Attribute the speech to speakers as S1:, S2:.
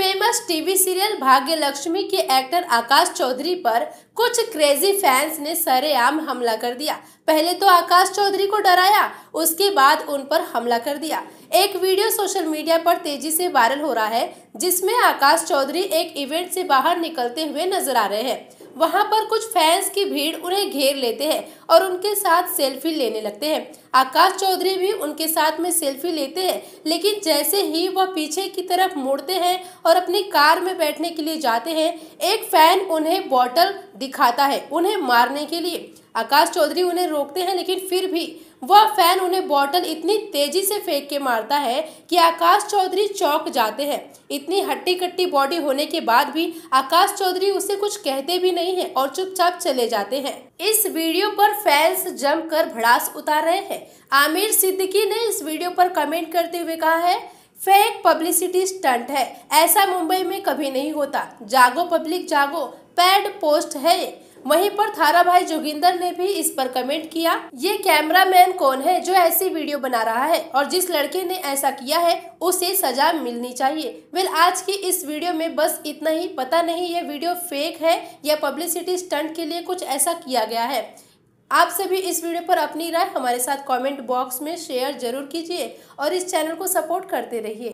S1: famous TV serial भाग्य लक्ष्मी के actor आकाश चौधरी पर कुछ क्रेजी फैंस ने सरेआम हमला कर दिया पहले तो आकाश चौधरी को डराया उसके बाद उन पर हमला कर दिया एक वीडियो सोशल मीडिया पर तेजी से वायरल हो रहा है जिसमें आकाश चौधरी एक इवेंट से बाहर निकलते हुए नजर आ रहे हैं वहां पर कुछ फैंस की भीड़ उन्हें घेर लेते हैं और उनके साथ सेल्फी लेने लगते हैं आकाश चौधरी भी उनके साथ में सेल्फी लेते हैं लेकिन जैसे ही वह पीछे की तरफ मुड़ते हैं और अपनी कार में बैठने के लिए जाते हैं एक फैन उन्हें बॉटल दिखाता है उन्हें मारने के लिए आकाश चौधरी उन्हें रोकते हैं लेकिन फिर भी वह फैन उन्हें बॉटल इतनी तेजी से फेंक के मारता है कि आकाश चौधरी चौक जाते हैं इतनी हट्टी कट्टी बॉडी होने के बाद भी आकाश चौधरी उसे कुछ कहते भी नहीं है और चुपचाप चले जाते हैं इस वीडियो पर फैंस जमकर भड़ास उतार रहे हैं आमिर सिद्दीकी ने इस वीडियो पर कमेंट करते हुए कहा है फेक पब्लिसिटी स्टंट है ऐसा मुंबई में कभी नहीं होता जागो पब्लिक जागो पैड पोस्ट है वहीं पर थारा भाई जोगिंदर ने भी इस पर कमेंट किया ये कैमरा मैन कौन है जो ऐसी वीडियो बना रहा है और जिस लड़के ने ऐसा किया है उसे सजा मिलनी चाहिए वेल आज की इस वीडियो में बस इतना ही पता नहीं ये वीडियो फेक है या पब्लिसिटी स्टंट के लिए कुछ ऐसा किया गया है आप सभी इस वीडियो पर अपनी राय हमारे साथ कमेंट बॉक्स में शेयर जरूर कीजिए और इस चैनल को सपोर्ट करते रहिए